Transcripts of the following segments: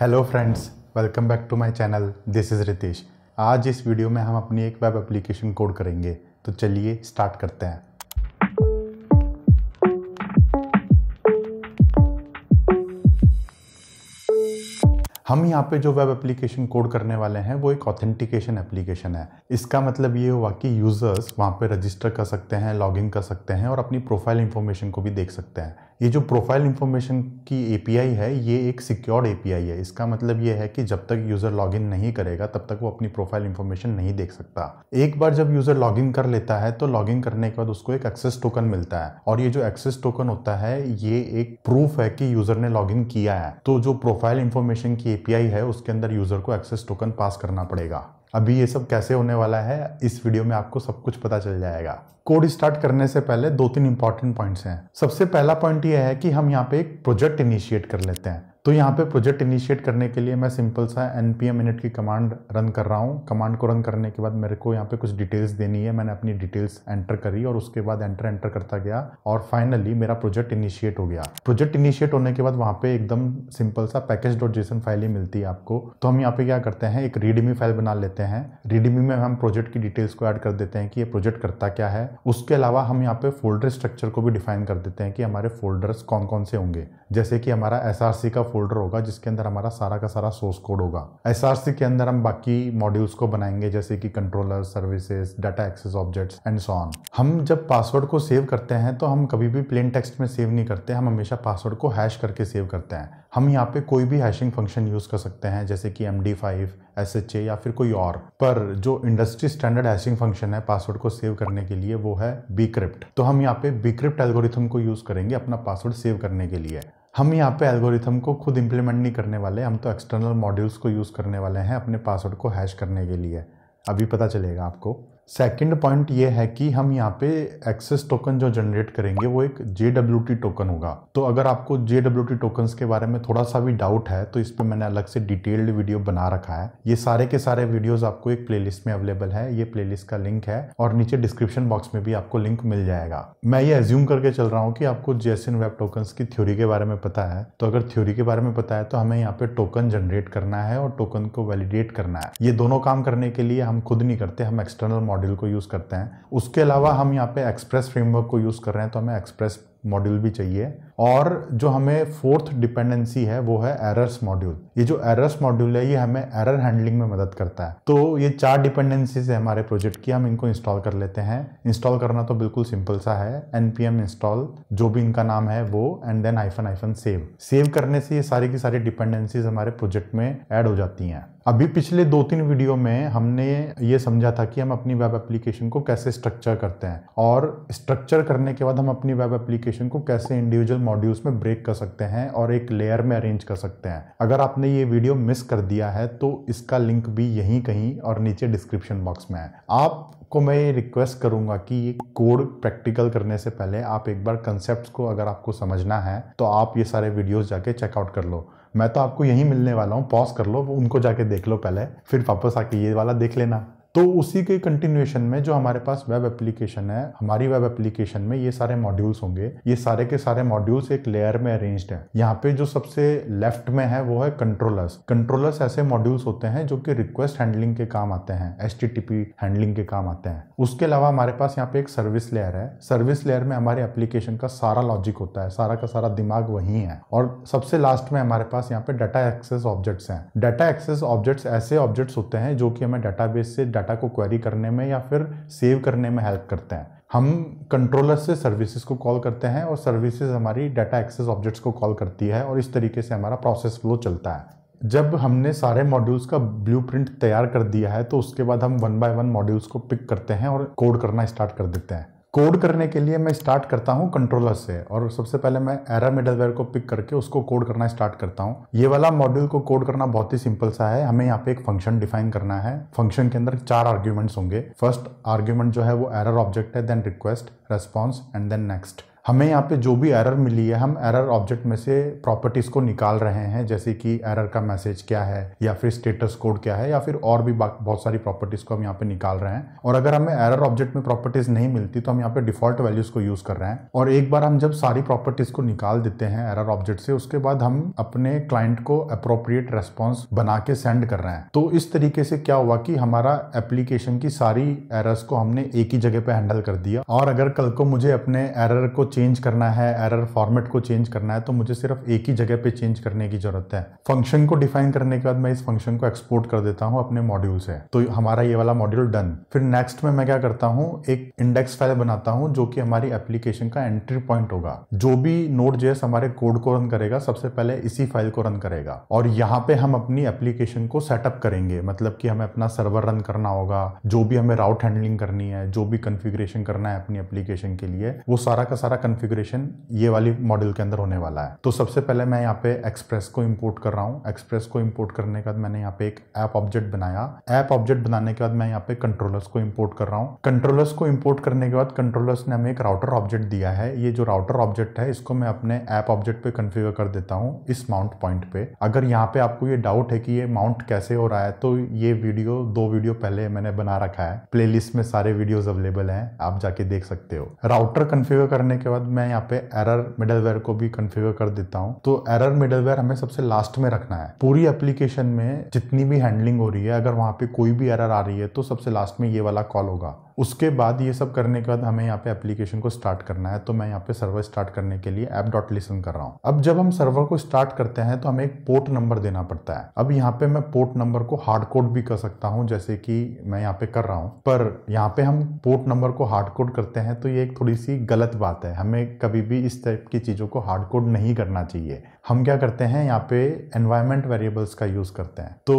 hello friends welcome back to my channel this is Ritesh आज इस video में हम अपनी एक वेब एप्लीकेशन कोड करेंगे तो चलिए स्टार्ट करते हैं हम यहाँ पे जो वेब एप्लीकेशन कोड करने वाले हैं वो एक ऑथेंटिकेशन एप्लीकेशन है इसका मतलब ये हुआ कि यूज़र्स वहाँ पे रजिस्टर कर सकते हैं लॉगिन कर सकते हैं और अपनी प्रोफाइल इन्फॉर्मेशन को भी देख सकते हैं ये जो प्रोफाइल इन्फॉर्मेशन की एपीआई है ये एक सिक्योर्ड एपीआई है इसका मतलब ये है कि जब तक यूज़र लॉगिन नहीं करेगा तब तक वो अपनी प्रोफाइल इन्फॉर्मेशन नहीं देख सकता एक बार जब यूज़र लॉगिन कर लेता है तो लॉगिन करने के बाद उसको एक एक्सेस टोकन मिलता है और ये जो एक्सेस टोकन होता है ये एक प्रूफ है कि यूज़र ने लॉगिन किया है तो जो प्रोफाइल इन्फॉर्मेशन की एपीआई है उसके अंदर यूज़र को एक्सेस टोकन पास करना पड़ेगा अभी ये सब कैसे होने वाला है इस वीडियो में आपको सब कुछ पता चल जाएगा कोड स्टार्ट करने से पहले दो तीन इंपॉर्टेंट पॉइंट्स हैं सबसे पहला पॉइंट ये है कि हम यहाँ पे एक प्रोजेक्ट इनिशिएट कर लेते हैं तो यहाँ पे प्रोजेक्ट इनिशिएट करने के लिए मैं सिंपल सा एन पी एम इनट की कमांड रन कर रहा हूँ कमांड को रन करने के बाद मेरे को यहाँ पे कुछ डिटेल्स देनी है मैंने अपनी डिटेल्स एंटर करी और उसके बाद एंटर एंटर करता गया और फाइनली मेरा प्रोजेक्ट इनिशिएट हो गया प्रोजेक्ट इनिशिएट होने के बाद वहाँ पे एकदम सिंपल सा पैकेज डॉट जेसन फाइल ही मिलती है आपको तो हम यहाँ पे क्या करते हैं एक रीडमी फाइल बना लेते हैं रीडमी में हम प्रोजेक्ट की डिटेल्स को ऐड कर देते हैं कि ये प्रोजेक्ट करता क्या है उसके अलावा हम यहाँ पे फोल्डर स्ट्रक्चर को भी डिफाइन कर देते हैं कि हमारे फोल्डर्स कौन कौन से होंगे जैसे कि हमारा एस का फोल्डर होगा जिसके अंदर हमारा सारा का सारा सोर्स कोड होगा एस के अंदर हम बाकी मॉड्यूल्स को बनाएंगे जैसे कि controller services data access objects and so on हम जब पासवर्ड को सेव करते हैं तो हम कभी भी प्लेन टेक्स्ट में सेव नहीं करते हम हमेशा पासवर्ड को हैश करके सेव करते हैं हम यहाँ पे कोई भी हैशिंग फंक्शन यूज़ कर सकते हैं जैसे कि M D five S H A या फिर कोई और पर जो इंडस्ट्री स्टैंडर्ड हैशिंग फंक्शन है पासवर्ड को सेव करने के लिए वो है बीक्रिप्ट तो हम यहाँ पे बीक्रिप्ट एल्गोरिथम को यूज़ करेंगे अपना पासवर्ड सेव करने के लिए हम यहाँ पे एल्गोरिथम को खुद इम्प्लीमेंट नहीं करने वाले हम तो एक्सटर्नल मॉड्यूल्स को यूज़ करने वाले हैं अपने पासवर्ड को हैश करने के लिए अभी पता चलेगा आपको सेकंड पॉइंट ये है कि हम यहाँ पे एक्सेस टोकन जो जनरेट करेंगे वो एक जे टोकन होगा तो अगर आपको जे डब्ल्यू टी के बारे में थोड़ा सा भी डाउट है तो इस पर मैंने अलग से डिटेल्ड वीडियो बना रखा है ये सारे के सारे वीडियोस आपको एक प्लेलिस्ट में अवेलेबल है ये प्लेलिस्ट का लिंक है और नीचे डिस्क्रिप्शन बॉक्स में भी आपको लिंक मिल जाएगा मैं ये एज्यूम करके चल रहा हूँ कि आपको जेसिन वेब टोकन की थ्योरी के बारे में पता है तो अगर थ्योरी के बारे में पता है तो हमें यहाँ पे टोकन जनरेट करना है और टोकन को वैलिडेट करना है ये दोनों काम करने के लिए हम खुद नहीं करते हम एक्सटर्नल मॉडल मॉडल को यूज़ करते हैं उसके अलावा हम यहाँ पे एक्सप्रेस फ्रेमवर्क को यूज़ कर रहे हैं तो हमें एक्सप्रेस मॉड्यूल भी चाहिए और जो हमें फोर्थ डिपेंडेंसी है वो है एरर्स मॉड्यूल ये जो एरर्स मॉड्यूल है ये हमें एरर हैंडलिंग में मदद करता है तो ये चार डिपेंडेंसीज है हमारे प्रोजेक्ट की हम इनको इंस्टॉल कर लेते हैं इंस्टॉल करना तो बिल्कुल सिंपल सा है एनपीएम इंस्टॉल जो भी इनका नाम है वो एंड देन आईफन आईफन सेव सेव करने से ये सारी की सारी डिपेंडेंसीज हमारे प्रोजेक्ट में एड हो जाती हैं अभी पिछले दो तीन वीडियो में हमने ये समझा था कि हम अपनी वेब एप्लीकेशन को कैसे स्ट्रक्चर करते हैं और स्ट्रक्चर करने के बाद हम अपनी वेब एप्लीकेशन एप्लीकेशन को कैसे इंडिविजुअल मॉड्यूल्स में ब्रेक कर सकते हैं और एक लेयर में अरेंज कर सकते हैं अगर आपने ये वीडियो मिस कर दिया है तो इसका लिंक भी यहीं कहीं और नीचे डिस्क्रिप्शन बॉक्स में है आप को मैं ये रिक्वेस्ट करूंगा कि ये कोड प्रैक्टिकल करने से पहले आप एक बार कंसेप्ट को अगर आपको समझना है तो आप ये सारे वीडियोज जाके चेकआउट कर लो मैं तो आपको यहीं मिलने वाला हूँ पॉज कर लो उनको जाके देख लो पहले फिर वापस आके ये वाला देख लेना तो उसी के कंटिन्यूएशन में जो हमारे पास वेब एप्लीकेशन है हमारी वेब एप्लीकेशन में ये सारे मॉड्यूल्स होंगे ये सारे के सारे मॉड्यूल्स एक लेयर में अरेंज्ड है यहाँ पे जो सबसे लेफ्ट में है वो है कंट्रोलर्स कंट्रोलर्स ऐसे मॉड्यूल्स होते हैं जो कि रिक्वेस्ट हैंडलिंग के काम आते हैं एस हैंडलिंग के काम आते हैं उसके अलावा हमारे पास यहाँ पे एक सर्विस लेयर है सर्विस लेयर में हमारे एप्लीकेशन का सारा लॉजिक होता है सारा का सारा दिमाग वही है और सबसे लास्ट में हमारे पास यहाँ पे डाटा एक्सेस ऑब्जेक्ट्स हैं डाटा एक्सेस ऑब्जेक्ट्स ऐसे ऑब्जेक्ट्स होते हैं जो कि हमें डाटाबेस से डाटा को क्वेरी करने में या फिर सेव करने में हेल्प करते हैं हम कंट्रोलर से सर्विसेज को कॉल करते हैं और सर्विसेज हमारी डाटा एक्सेस ऑब्जेक्ट्स को कॉल करती है और इस तरीके से हमारा प्रोसेस फ्लो चलता है जब हमने सारे मॉड्यूल्स का ब्लूप्रिंट तैयार कर दिया है तो उसके बाद हम वन बाय वन मॉड्यूल्स को पिक करते हैं और कोड करना स्टार्ट कर देते हैं कोड करने के लिए मैं स्टार्ट करता हूँ कंट्रोलर से और सबसे पहले मैं एरा मिडलवेयर को पिक करके उसको कोड करना स्टार्ट करता हूँ ये वाला मॉड्यूल को कोड करना बहुत ही सिंपल सा है हमें यहाँ पे एक फंक्शन डिफाइन करना है फंक्शन के अंदर चार आर्ग्यूमेंट्स होंगे फर्स्ट आर्ग्यूमेंट जो है वो एरर ऑब्जेक्ट है then request response and then next हमें यहाँ पे जो भी एरर मिली है हम एरर ऑब्जेक्ट में से प्रॉपर्टीज़ को निकाल रहे हैं जैसे कि एरर का मैसेज क्या है या फिर स्टेटस कोड क्या है या फिर और भी बहुत सारी प्रॉपर्टीज़ को हम यहाँ पे निकाल रहे हैं और अगर हमें एरर ऑब्जेक्ट में प्रॉपर्टीज़ नहीं मिलती तो हम यहाँ पे डिफॉल्ट वैल्यूज़ को यूज़ कर रहे हैं और एक बार हम जब सारी प्रॉपर्टीज़ को निकाल देते हैं एरर ऑब्जेक्ट से उसके बाद हम अपने क्लाइंट को अप्रोप्रिएट रेस्पॉन्स बना के सेंड कर रहे हैं तो इस तरीके से क्या हुआ कि हमारा एप्लीकेशन की सारी एरर्स को हमने एक ही जगह पे हैंडल कर दिया और अगर कल को मुझे अपने एरर को चेंज करना है एरर फॉर्मेट को चेंज करना है तो मुझे सिर्फ एक ही जगह पे चेंज करने की जरूरत है फंक्शन को डिफाइन करने के बाद मैं इस फंक्शन को एक्सपोर्ट कर देता हूँ अपने मॉड्यूल से तो हमारा ये वाला मॉड्यूल डन फिर नेक्स्ट में मैं क्या करता हूँ एक इंडेक्स फाइल बनाता हूँ जो कि हमारी एप्लीकेशन का एंट्री पॉइंट होगा जो भी नोट जो हमारे कोड को रन करेगा सबसे पहले इसी फाइल को रन करेगा और यहाँ पे हम अपनी एप्लीकेशन को सेटअप करेंगे मतलब कि हमें अपना सर्वर रन करना होगा जो भी हमें राउट हैंडलिंग करनी है जो भी कंफिग्रेशन करना है अपनी एप्लीकेशन के लिए वो सारा का सारा कन्फिग्रेशन ये वाली मॉडल के अंदर होने वाला है तो सबसे पहले मैं यहाँ पे एक्सप्रेस को इम्पोर्ट कर रहा हूँ एक्सप्रेस को इम्पोर्ट करने के बाद मैंने यहाँ पे एक ऐप ऑब्जेक्ट बनाया ऐप ऑब्जेक्ट बनाने के बाद मैं यहाँ पे कंट्रोलर्स को इम्पोर्ट कर रहा हूँ कंट्रोलर्स को इम्पोर्ट करने के बाद कंट्रोलर्स ने हमें एक राउटर ऑब्जेक्ट दिया है ये जो राउटर ऑब्जेक्ट है इसको मैं अपने ऐप ऑब्जेक्ट पे कन्फिगर कर देता हूँ इस माउंट पॉइंट पे अगर यहाँ पे आपको ये डाउट है कि ये माउंट कैसे हो रहा है तो ये वीडियो दो वीडियो पहले मैंने बना रखा है प्लेलिस्ट में सारे वीडियोज अवेलेबल है आप जाके देख सकते हो राउटर कन्फिगर करने के के बाद मैं यहाँ पे एरर मिडलवेयर को भी कन्फिगर कर देता हूँ तो एरर मिडलवेयर हमें सबसे लास्ट में रखना है पूरी एप्लीकेशन में जितनी भी हैंडलिंग हो रही है अगर वहां पे कोई भी एरर आ रही है तो सबसे लास्ट में ये वाला कॉल होगा उसके बाद ये सब करने के बाद हमें यहाँ पे एप्लीकेशन को स्टार्ट करना है तो मैं यहाँ पे सर्वर स्टार्ट करने के लिए एप डॉट लिसन कर रहा हूँ अब जब हम सर्वर को स्टार्ट करते हैं तो हमें एक पोर्ट नंबर देना पड़ता है अब यहाँ पे मैं पोर्ट नंबर को हार्ड कोड भी कर सकता हूँ जैसे कि मैं यहाँ पे कर रहा हूँ पर यहाँ पे हम पोर्ट नंबर को हार्ड कोड करते हैं तो ये एक थोड़ी सी गलत बात है हमें कभी भी इस टाइप की चीज़ों को हार्ड कोड नहीं करना चाहिए हम क्या करते हैं यहाँ पे एनवायरमेंट वेरिएबल्स का यूज़ करते हैं तो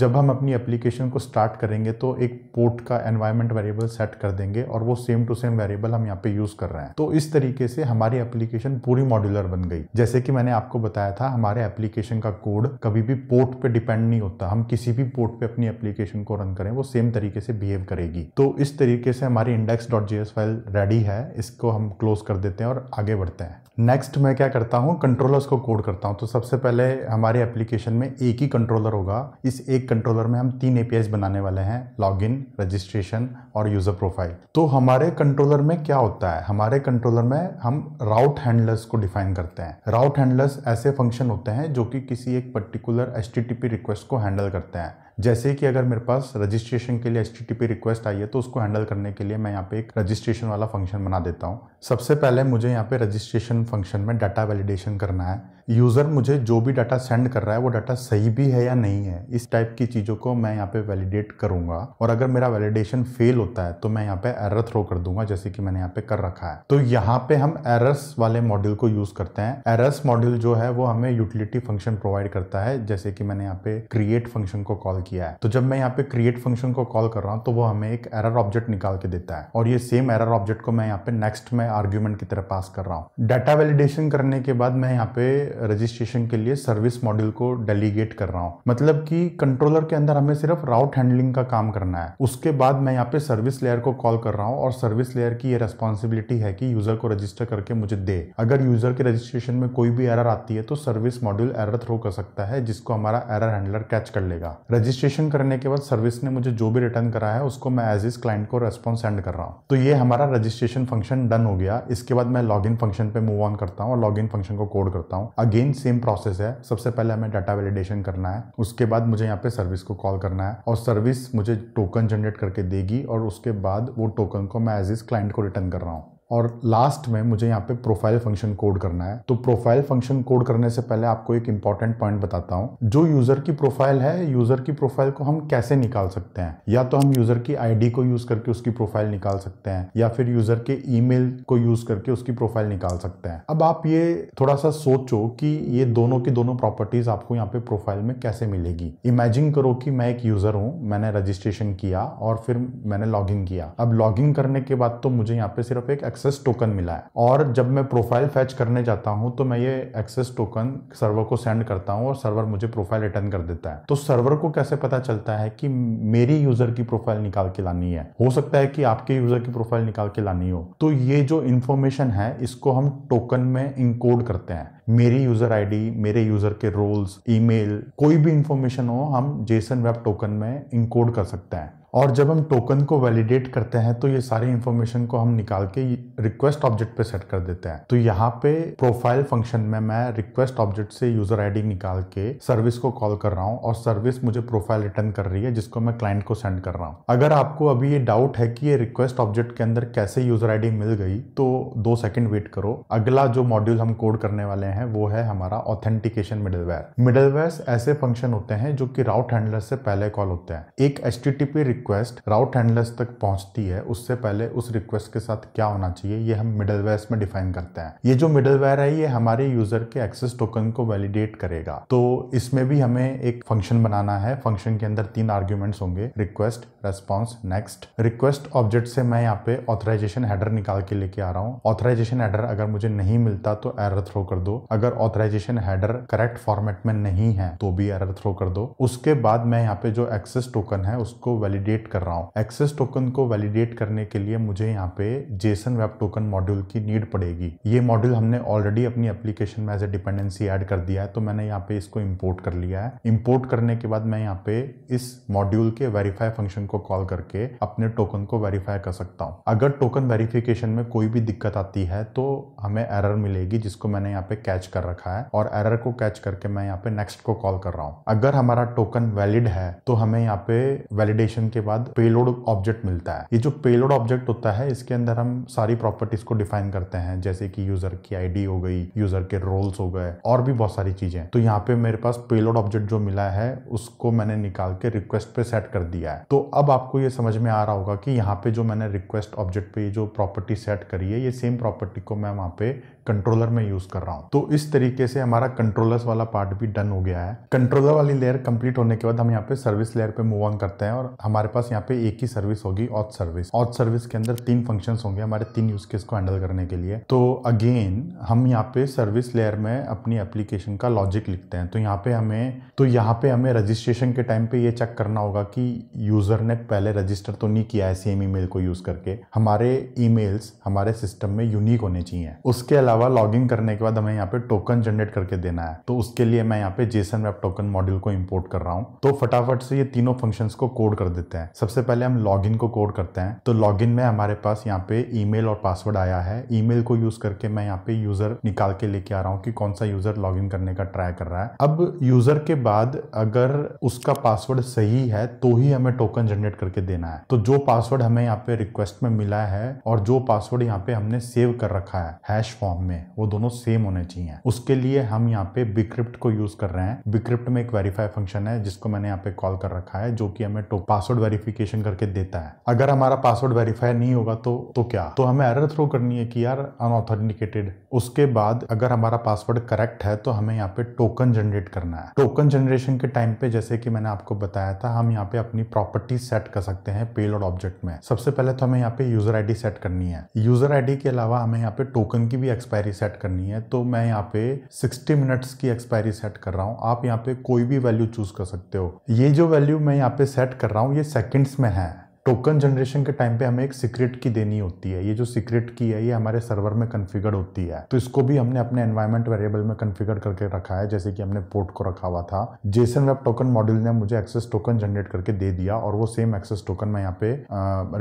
जब हम अपनी एप्लीकेशन को स्टार्ट करेंगे तो एक पोर्ट का एनवायरमेंट वेरिएबल वेरिएबल सेट कर देंगे और वो सेम टू सेम वेरिएबल हम यहाँ पे यूज कर रहे हैं तो इस तरीके से हमारी एप्लीकेशन पूरी मॉड्यूलर बन गई जैसे कि मैंने आपको बताया था हमारे एप्लीकेशन का कोड कभी भी पोर्ट पे डिपेंड नहीं होता हम किसी भी पोर्ट पे अपनी एप्लीकेशन को रन करें वो सेम तरीके से बिहेव करेगी तो इस तरीके से हमारी index dot G S file ready है इसको हम क्लोज कर देते हैं और आगे बढ़ते हैं नेक्स्ट मैं क्या करता हूँ कंट्रोलर्स को कोड करता हूँ तो सबसे पहले हमारे एप्लीकेशन में एक ही कंट्रोलर होगा इस एक कंट्रोलर में हम तीन एपीआईस बनाने वाले हैं लॉगिन रजिस्ट्रेशन और यूज़र प्रोफाइल तो हमारे कंट्रोलर में क्या होता है हमारे कंट्रोलर में हम राउट हैंडलर्स को डिफाइन करते हैं राउट हैंडलर्स ऐसे फंक्शन होते हैं जो कि किसी एक पर्टिकुलर एस रिक्वेस्ट को हैंडल करते हैं जैसे कि अगर मेरे पास रजिस्ट्रेशन के लिए एस रिक्वेस्ट आई है तो उसको हैंडल करने के लिए मैं यहाँ पे एक रजिस्ट्रेशन वाला फंक्शन बना देता हूँ सबसे पहले मुझे यहाँ पे रजिस्ट्रेशन फंक्शन में डाटा वैलिडेशन करना है यूज़र मुझे जो भी डाटा सेंड कर रहा है वो डाटा सही भी है या नहीं है इस टाइप की चीज़ों को मैं यहाँ पे वैलिडेट करूंगा और अगर मेरा वैलिडेशन फेल होता है तो मैं यहाँ पे एरर थ्रो कर दूंगा जैसे कि मैंने यहाँ पे कर रखा है तो यहाँ पे हम एरर्स वाले मॉड्यूल को यूज़ करते हैं एरर्स मॉड्यूल जो है वो हमें यूटिलिटी फंक्शन प्रोवाइड करता है जैसे कि मैंने यहाँ पे क्रिएट फंक्शन को कॉल किया है तो जब मैं यहाँ पे क्रिएट फंक्शन को कॉल कर रहा हूँ तो वो हमें एक एरर ऑब्जेक्ट निकाल के देता है और ये सेम एरर ऑब्जेक्ट को मैं यहाँ पे नेक्स्ट में आर्ग्यूमेंट की तरह पास कर रहा हूँ डाटा वैलिडेशन करने के बाद मैं यहाँ पे रजिस्ट्रेशन के लिए सर्विस मॉड्यूल को डेलीगेट कर रहा हूँ मतलब कि कंट्रोलर के अंदर हमें सिर्फ राउट हैंडलिंग का काम करना है उसके बाद मैं यहाँ पे सर्विस लेयर को कॉल कर रहा हूँ और सर्विस लेयर की ये रेस्पॉन्सिबिलिटी है कि यूजर को रजिस्टर करके मुझे दे अगर यूजर के रजिस्ट्रेशन में कोई भी एरर आती है तो सर्विस मॉड्यूल एरर थ्रो कर सकता है जिसको हमारा एरर हैंडलर कैच कर लेगा रजिस्ट्रेशन करने के बाद सर्विस ने मुझे जो भी रिटर्न करा है उसको मैं एज इज क्लाइंट को रेस्पॉन्स सेंड कर रहा हूँ तो ये हमारा रजिस्ट्रेशन फंक्शन डन हो गया इसके बाद मैं लॉग फंक्शन पे मूव ऑन करता हूँ और लॉग फंक्शन को कोड करता हूँ अगेन सेम प्रोसेस है सबसे पहले हमें डाटा वैलिडेशन करना है उसके बाद मुझे यहाँ पे सर्विस को कॉल करना है और सर्विस मुझे टोकन जनरेट करके देगी और उसके बाद वो टोकन को मैं एज इज क्लाइंट को रिटर्न कर रहा हूँ और लास्ट में मुझे यहाँ पे प्रोफाइल फंक्शन कोड करना है तो प्रोफाइल फंक्शन कोड करने से पहले आपको एक इंपॉर्टेंट पॉइंट बताता हूँ जो यूज़र की प्रोफाइल है यूज़र की प्रोफाइल को हम कैसे निकाल सकते हैं या तो हम यूज़र की आईडी को यूज़ करके उसकी प्रोफाइल निकाल सकते हैं या फिर यूज़र के ई को यूज़ करके उसकी प्रोफाइल निकाल सकते हैं अब आप ये थोड़ा सा सोचो कि ये दोनों की दोनों प्रॉपर्टीज़ आपको यहाँ पे प्रोफाइल में कैसे मिलेगी इमेजिन करो कि मैं एक यूज़र हूँ मैंने रजिस्ट्रेशन किया और फिर मैंने लॉग किया अब लॉग करने के बाद तो मुझे यहाँ पे सिर्फ एक एक्सेस टोकन मिला है और जब मैं प्रोफाइल फैच करने जाता हूं तो मैं ये एक्सेस टोकन सर्वर को सेंड करता हूँ और सर्वर मुझे प्रोफाइल रिटर्न कर देता है तो सर्वर को कैसे पता चलता है कि मेरी यूजर की प्रोफाइल निकाल के लानी है हो सकता है कि आपके यूजर की प्रोफाइल निकाल के लानी हो तो ये जो इन्फॉर्मेशन है इसको हम टोकन में इंकोड करते हैं मेरी यूजर आईडी मेरे यूजर के रोल्स ईमेल कोई भी इंफॉर्मेशन हो हम जेसन वेब टोकन में इंकोड कर सकते हैं और जब हम टोकन को वैलिडेट करते हैं तो ये सारी इन्फॉर्मेशन को हम निकाल के रिक्वेस्ट ऑब्जेक्ट पे सेट कर देते हैं तो यहाँ पे प्रोफाइल फंक्शन में मैं रिक्वेस्ट ऑब्जेक्ट से यूजर आईडी निकाल के सर्विस को कॉल कर रहा हूँ और सर्विस मुझे प्रोफाइल रिटर्न कर रही है जिसको मैं क्लाइंट को सेंड कर रहा हूँ अगर आपको अभी ये डाउट है कि ये रिक्वेस्ट ऑब्जेक्ट के अंदर कैसे यूजर आई मिल गई तो दो सेकेंड वेट करो अगला जो मॉड्यूल हम कोड करने वाले हैं वो है हमारा ऑथेंटिकेशन मिडलवेयर मिडलवेयर ऐसे फंक्शन होते हैं जो कि राउट हैंडलर से पहले कॉल होते हैं एक एच रिक्वेस्ट राउट हैंडलर्स तक पहुंचती है उससे पहले उस रिक्वेस्ट के साथ क्या होना चाहिए ये हम मिडल में डिफाइन करते हैं ये जो मिडल है ये हमारे यूजर के एक्सेस टोकन को वैलिडेट करेगा तो इसमें भी हमें एक फंक्शन बनाना है फंक्शन के अंदर तीन आर्ग्यूमेंट्स होंगे request response next request object से मैं यहाँ पे ऑथराइजेशन हेडर निकाल के लेके आ रहा हूँ ऑथराइजेशन हेडर अगर मुझे नहीं मिलता तो एरर थ्रो कर दो अगर ऑथराइजेशन हेडर करेक्ट फॉर्मेट में नहीं है तो भी एरर थ्रो कर दो उसके बाद मैं यहाँ पे जो एक्सेस टोकन है उसको वैलिडेट वैलिडेट कर रहा हूँ एक्सेस टोकन को वैलिडेट करने के लिए मुझे यहाँ पे जेसन वेब टोकन मॉड्यूल की नीड पड़ेगी ये मॉड्यूल हमने ऑलरेडी अपनी एप्लीकेशन में एज ए डिपेंडेंसी एड कर दिया है तो मैंने यहाँ पे इसको इम्पोर्ट कर लिया है इम्पोर्ट करने के बाद मैं यहाँ पे इस मॉड्यूल के वेरीफाई फंक्शन को कॉल करके अपने टोकन को वेरीफाई कर सकता हूँ अगर टोकन वेरिफिकेशन में कोई भी दिक्कत आती है तो हमें एरर मिलेगी जिसको मैंने यहाँ पे कैच कर रखा है और एरर को कैच करके मैं यहाँ पे नेक्स्ट को कॉल कर रहा हूँ अगर हमारा टोकन वैलिड है तो हमें यहाँ पे वैलिडेशन के उसके बाद पेलोड ऑब्जेक्ट मिलता है ये जो पेलोड ऑब्जेक्ट होता है इसके अंदर हम सारी प्रॉपर्टीज को डिफाइन करते हैं जैसे कि यूजर की आईडी हो गई यूजर के रोल्स हो गए और भी बहुत सारी चीजें तो यहाँ पे मेरे पास पेलोड ऑब्जेक्ट जो मिला है उसको मैंने निकाल के रिक्वेस्ट पे सेट कर दिया है तो अब आपको ये समझ में आ रहा होगा कि यहाँ पे जो मैंने रिक्वेस्ट ऑब्जेक्ट पे जो प्रॉपर्टी सेट करी है ये सेम प्रॉपर्टी को मैं वहाँ पे कंट्रोलर में यूज कर रहा हूँ तो इस तरीके से हमारा कंट्रोलर्स वाला पार्ट भी डन हो गया है कंट्रोलर वाली लेयर कंप्लीट होने के बाद हम यहाँ पे सर्विस लेयर पे मूव ऑन करते हैं और हमारे पास यहाँ पे एक ही सर्विस होगी ऑथ सर्विस ऑथ सर्विस के अंदर तीन फंक्शन होंगे हमारे तीन यूज केस को हैंडल करने के लिए तो अगेन हम यहाँ पे सर्विस लेयर में अपनी एप्लीकेशन का लॉजिक लिखते हैं तो यहाँ पे हमें तो यहाँ पे हमें रजिस्ट्रेशन के टाइम पे ये चेक करना होगा कि यूजर ने पहले रजिस्टर तो नहीं किया है सेम ईमेल को यूज करके हमारे ईमेल्स हमारे सिस्टम में यूनिक होने चाहिए उसके अलावा अलावा लॉगिन करने के बाद हमें यहाँ पे टोकन जनरेट करके देना है तो उसके लिए मैं यहाँ पे जेसन वेब टोकन मॉड्यूल को इम्पोर्ट कर रहा हूँ तो फटाफट से ये तीनों फंक्शन को कोड कर देते हैं सबसे पहले हम लॉगिन को कोड करते हैं तो लॉगिन में हमारे पास यहाँ पे ईमेल और पासवर्ड आया है ईमेल को यूज करके मैं यहाँ पे यूजर निकाल के लेके आ रहा हूँ कि कौन सा यूजर लॉगिन करने का ट्राई कर रहा है अब यूजर के बाद अगर उसका पासवर्ड सही है तो ही हमें टोकन जनरेट करके देना है तो जो पासवर्ड हमें यहाँ पे रिक्वेस्ट में मिला है और जो पासवर्ड यहाँ पे हमने सेव कर रखा है हैश फॉर्म में वो दोनों सेम होने चाहिए उसके लिए हम यहाँ पे बिक्रिप्ट को यूज कर रहे हैं बिक्रिप्ट में एक वेरीफाई फंक्शन है जिसको मैंने यहाँ पे कॉल कर रखा है जो कि हमें तो पासवर्ड वेरिफिकेशन करके देता है अगर हमारा पासवर्ड वेरीफाई नहीं होगा तो तो क्या तो हमें एरर थ्रो करनी है कि यार अनऑथेंटिकेटेड उसके बाद अगर हमारा पासवर्ड करेक्ट है तो हमें यहाँ पे टोकन जनरेट करना है टोकन जनरेशन के टाइम पे जैसे कि मैंने आपको बताया था हम यहाँ पे अपनी प्रॉपर्टी सेट कर सकते हैं पेलोड ऑब्जेक्ट में सबसे पहले तो हमें यहाँ पे यूजर आईडी सेट करनी है यूजर आईडी के अलावा हमें यहाँ पे टोकन की भी एक्सपायरी एक्सपायरी सेट करनी है तो मैं यहाँ पे 60 मिनट्स की एक्सपायरी सेट कर रहा हूँ आप यहाँ पे कोई भी वैल्यू चूज कर सकते हो ये जो वैल्यू मैं यहाँ पे सेट कर रहा हूँ ये सेकेंड्स में है टोकन जनरेशन के टाइम पे हमें एक सीक्रेट की देनी होती है ये जो सीक्रेट की है ये हमारे सर्वर में कन्फिगर होती है तो इसको भी हमने अपने एनवायरमेंट वेरिएबल में कन्फिगर करके रखा है जैसे कि हमने पोर्ट को रखा हुआ था जेसन वेब टोकन मॉड्यूल ने मुझे एक्सेस टोकन जनरेट करके दे दिया और वो सेम एक्सेस टोकन मैं यहाँ पे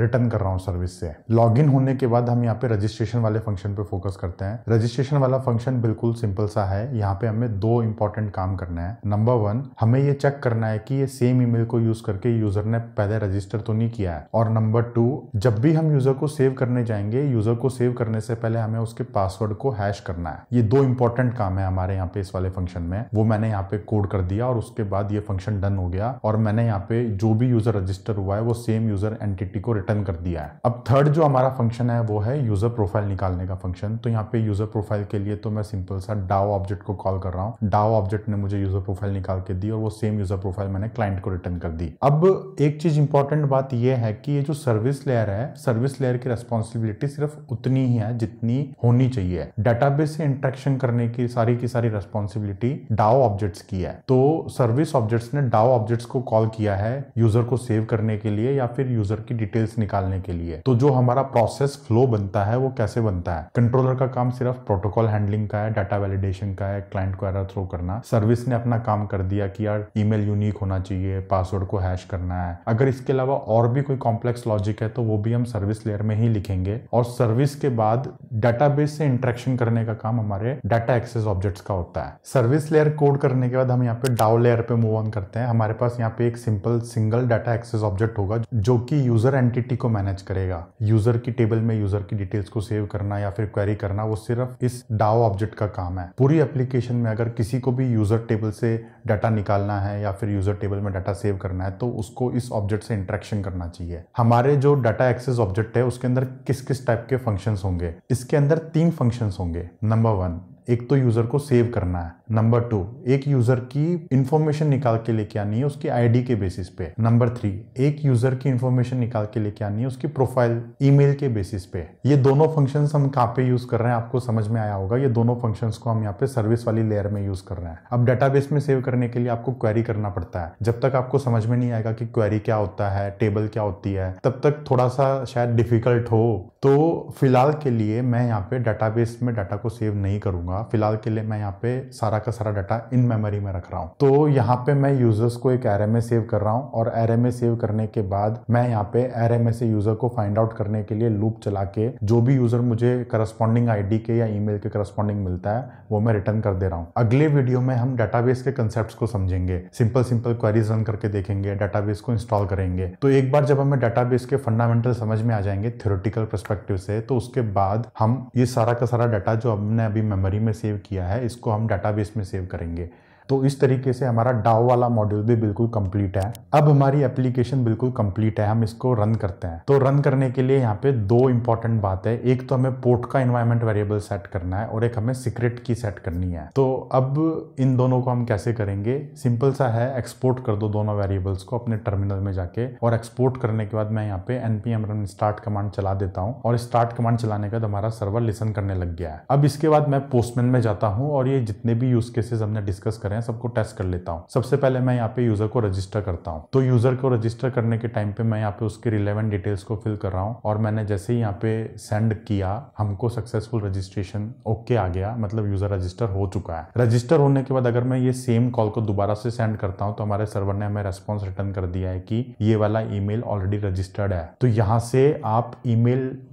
रिटर्न कर रहा हूँ सर्विस से लॉग होने के बाद हम यहाँ पे रजिस्ट्रेशन वाले फंक्शन पे फोकस करते हैं रजिस्ट्रेशन वाला फंक्शन बिल्कुल सिंपल सा है यहाँ पे हमें दो इंपॉर्टेंट काम करना है नंबर वन हमें ये चेक करना है कि ये सेम ईमेल को यूज करके यूजर ने पहले रजिस्टर तो नहीं किया है और नंबर टू जब भी हम यूजर को सेव करने जाएंगे यूजर को सेव करने से पहले हमें उसके पासवर्ड को हैश करना है ये दो इंपॉर्टेंट काम है हमारे यहाँ पे इस वाले फंक्शन में वो मैंने यहाँ पे कोड कर दिया और उसके बाद ये फंक्शन डन हो गया और मैंने यहाँ पे जो भी यूजर रजिस्टर हुआ है वो सेम यूजर एंटिटी को रिटर्न कर दिया है अब थर्ड जो हमारा फंक्शन है वो है यूजर प्रोफाइल निकालने का फंक्शन तो यहाँ पे यूजर प्रोफाइल के लिए तो मैं सिंपल सा डाओ ऑब्जेक्ट को कॉल कर रहा हूँ डाओ ऑब्जेक्ट ने मुझे यूजर प्रोफाइल निकाल के दी और वो सेम यूजर प्रोफाइल मैंने क्लाइंट को रिटर्न कर दी अब एक चीज इंपॉर्टेंट बात यह है है कि ये जो सर्विस लेयर है सर्विस लेयर की रेस्पॉन्सिबिलिटी सिर्फ उतनी ही है जितनी होनी चाहिए डेटाबेस से इंट्रेक्शन करने की सारी की सारी रेस्पॉन्सिबिलिटी डाओ ऑब्जेक्ट्स की है तो सर्विस ऑब्जेक्ट्स ने डाओ ऑब्जेक्ट्स को कॉल किया है यूजर को सेव करने के लिए या फिर यूजर की डिटेल्स निकालने के लिए तो जो हमारा प्रोसेस फ्लो बनता है वो कैसे बनता है कंट्रोलर का काम सिर्फ प्रोटोकॉल हैंडलिंग का है डाटा वैलिडेशन का है क्लाइंट को एरर थ्रो करना सर्विस ने अपना काम कर दिया कि यार ईमेल यूनिक होना चाहिए पासवर्ड को हैश करना है अगर इसके अलावा और भी कोई कॉम्प्लेक्स लॉजिक है तो वो भी हम सर्विस लेयर में ही लिखेंगे और सर्विस के बाद डाटाबेस से इंटरेक्शन करने का काम हमारे डाटा एक्सेस ऑब्जेक्ट्स का होता है सर्विस लेयर कोड करने के बाद हम यहाँ पे डाउ लेयर पे मूव ऑन करते हैं हमारे पास यहाँ पे एक simple single data access object होगा जो कि यूजर एंटिटी को मैनेज करेगा यूजर की टेबल में यूजर की डिटेल्स को सेव करना या फिर क्वेरी करना वो सिर्फ इस डाओ ऑब्जेक्ट का काम है पूरी एप्लीकेशन में अगर किसी को भी यूजर टेबल से डाटा निकालना है या फिर यूजर टेबल में डाटा सेव करना है तो उसको इस ऑब्जेक्ट से इंट्रेक्शन करना चाहिए चाहिए हमारे जो डाटा एक्सेस ऑब्जेक्ट है उसके अंदर किस किस टाइप के फंक्शंस होंगे इसके अंदर तीन फंक्शंस होंगे नंबर वन एक तो यूज़र को सेव करना है नंबर टू एक यूज़र की इन्फॉर्मेशन निकाल के लेके आनी है उसकी आईडी के बेसिस पे नंबर थ्री एक यूज़र की इन्फॉर्मेशन निकाल के लेके आनी है उसकी प्रोफाइल ईमेल के बेसिस पे ये दोनों फंक्शन हम कहाँ पे यूज़ कर रहे हैं आपको समझ में आया होगा ये दोनों फंक्शन को हम यहाँ पे सर्विस वाली लेयर में यूज़ कर रहे हैं अब डाटा में सेव करने के लिए आपको क्वेरी करना पड़ता है जब तक आपको समझ में नहीं आएगा कि क्वेरी क्या होता है टेबल क्या होती है तब तक थोड़ा सा शायद डिफिकल्ट हो तो फिलहाल के लिए मैं यहाँ पे डाटा में डाटा को सेव नहीं करूंगा करूंगा फिलहाल के लिए मैं यहाँ पे सारा का सारा डाटा इन मेमोरी में रख रहा हूँ तो यहाँ पे मैं यूजर्स को एक एरे में सेव कर रहा हूँ और एरे में सेव करने के बाद मैं यहाँ पे एरे में से यूजर को फाइंड आउट करने के लिए लूप चला के जो भी यूजर मुझे करस्पॉन्डिंग आई के या ई के करस्पॉन्डिंग मिलता है वो मैं रिटर्न कर दे रहा हूँ अगले वीडियो में हम डेटाबेस के कंसेप्ट को समझेंगे सिंपल सिंपल क्वेरीज रन करके देखेंगे डेटाबेस को इंस्टॉल करेंगे तो एक बार जब हमें डेटाबेस के फंडामेंटल समझ में आ जाएंगे थ्योरेटिकल परस्पेक्टिव से तो उसके बाद हम ये सारा का सारा डाटा जो हमने अभी मेमोरी में सेव किया है इसको हम डाटाबेस में सेव करेंगे तो इस तरीके से हमारा डाव वाला मॉड्यूल भी बिल्कुल कंप्लीट है अब हमारी एप्लीकेशन बिल्कुल कंप्लीट है हम इसको रन करते हैं तो रन करने के लिए यहाँ पे दो इंपॉर्टेंट बात है एक तो हमें पोर्ट का इन्वायरमेंट वेरिएबल सेट करना है और एक हमें सीक्रेट की सेट करनी है तो अब इन दोनों को हम कैसे करेंगे सिंपल सा है एक्सपोर्ट कर दो दोनों वेरिएबल्स को अपने टर्मिनल में जाके और एक्सपोर्ट करने के बाद मैं यहाँ पे एनपीएम रन स्टार्ट कमांड चला देता हूँ और स्टार्ट कमांड चलाने के बाद हमारा सर्वर लिसन करने लग गया है अब इसके बाद मैं पोस्टमैन में जाता हूँ और ये जितने भी यूज केसेस हमने डिस्कस करें हैं सबको टेस्ट कर लेता हूँ सबसे पहले मैं यहाँ पे यूजर को रजिस्टर करता हूँ तो यूजर को रजिस्टर करने के टाइम पे मैं यहाँ पे उसके रिलेवेंट डिटेल्स को फिल कर रहा हूँ और मैंने जैसे ही यहाँ पे सेंड किया हमको सक्सेसफुल रजिस्ट्रेशन ओके आ गया मतलब यूजर रजिस्टर हो चुका है रजिस्टर होने के बाद अगर मैं ये सेम कॉल को दोबारा से सेंड करता हूँ तो हमारे सर्वर ने हमें रेस्पॉन्स रिटर्न कर दिया है कि ये वाला ई ऑलरेडी रजिस्टर्ड है तो यहाँ से आप ई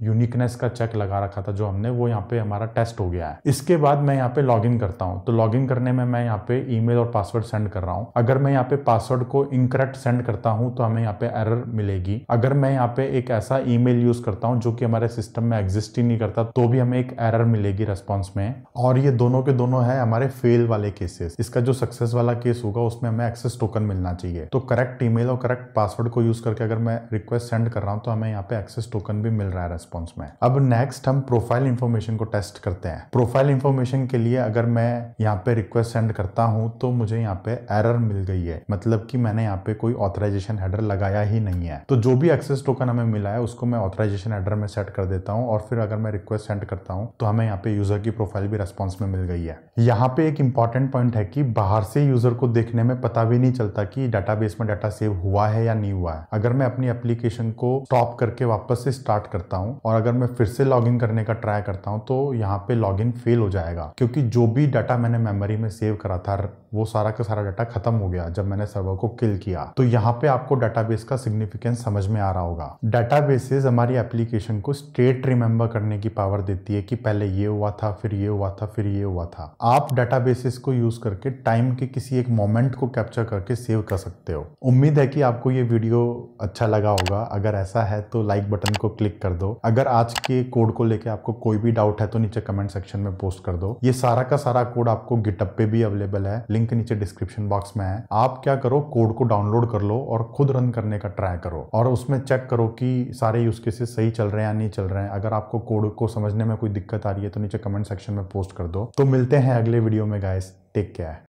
यूनिकनेस का चेक लगा रखा था जो हमने वो यहाँ पे हमारा टेस्ट हो गया है इसके बाद मैं यहाँ पे लॉग करता हूँ तो लॉग करने में मैं यहाँ पे ईमेल और पासवर्ड सेंड कर रहा हूँ अगर मैं यहाँ पे पासवर्ड को इनकरेक्ट सेंड करता हूँ तो हमें यहाँ पे एरर मिलेगी अगर मैं यहाँ पे एक ऐसा ईमेल यूज करता हूँ जो कि हमारे सिस्टम में एग्जिस्ट ही नहीं करता तो भी हमें एक एरर मिलेगी रेस्पॉन्स में और ये दोनों के दोनों है हमारे फेल वाले केसेस इसका जो सक्सेस वाला केस होगा उसमें हमें एक्सेस टोकन मिलना चाहिए तो करेक्ट ई और करेक्ट पासवर्ड को यूज करके अगर मैं रिक्वेस्ट सेंड कर रहा हूँ तो हमें यहाँ पे एक्सेस टोकन भी मिल रहा है रेस्पॉन्स में अब नेक्स्ट हम प्रोफाइल इन्फॉर्मेशन को टेस्ट करते हैं प्रोफाइल इन्फॉर्मेशन के लिए अगर मैं यहाँ पे रिक्वेस्ट सेंड करता हूँ हूँ तो मुझे यहाँ पे एरर मिल गई है मतलब कि मैंने यहाँ पे कोई ऑथराइजेशन हेडर लगाया ही नहीं है तो जो भी एक्सेस टोकन हमें मिला है उसको मैं ऑथराइजेशन हेडर में सेट कर देता हूँ और फिर अगर मैं रिक्वेस्ट सेंड करता हूँ तो हमें यहाँ पे यूजर की प्रोफाइल भी रेस्पॉन्स में मिल गई है यहाँ पे एक इंपॉर्टेंट पॉइंट है कि बाहर से यूजर को देखने में पता भी नहीं चलता कि डाटा में डाटा सेव हुआ है या नहीं हुआ है अगर मैं अपनी एप्लीकेशन को स्टॉप करके वापस से स्टार्ट करता हूँ और अगर मैं फिर से लॉगिन करने का ट्राई करता हूँ तो यहाँ पे लॉगिन फेल हो जाएगा क्योंकि जो भी डाटा मैंने मेमोरी में सेव करा था वो सारा का सारा डाटा खत्म हो गया जब मैंने सर्वर को किल किया तो यहाँ पे आपको डाटाबेस का सिग्निफिकेंस समझ में आ रहा होगा डाटाबेसेस हमारी एप्लीकेशन को स्टेट रिमेम्बर करने की पावर देती है कि पहले ये हुआ था फिर ये हुआ था फिर ये हुआ था आप डाटाबेसेस को यूज करके टाइम के किसी एक मोमेंट को कैप्चर करके सेव कर सकते हो उम्मीद है कि आपको ये वीडियो अच्छा लगा होगा अगर ऐसा है तो लाइक बटन को क्लिक कर दो अगर आज के कोड को लेकर आपको कोई भी डाउट है तो नीचे कमेंट सेक्शन में पोस्ट कर दो ये सारा का सारा कोड आपको गिटअप पे भी अवेलेबल है लिंक नीचे डिस्क्रिप्शन बॉक्स में है आप क्या करो कोड को डाउनलोड कर लो और खुद रन करने का ट्राई करो और उसमें चेक करो कि सारे यूज केसेस सही चल रहे हैं या नहीं चल रहे हैं अगर आपको कोड को समझने में कोई दिक्कत आ रही है तो नीचे कमेंट सेक्शन में पोस्ट कर दो तो मिलते हैं अगले वीडियो में गाइस टेक केयर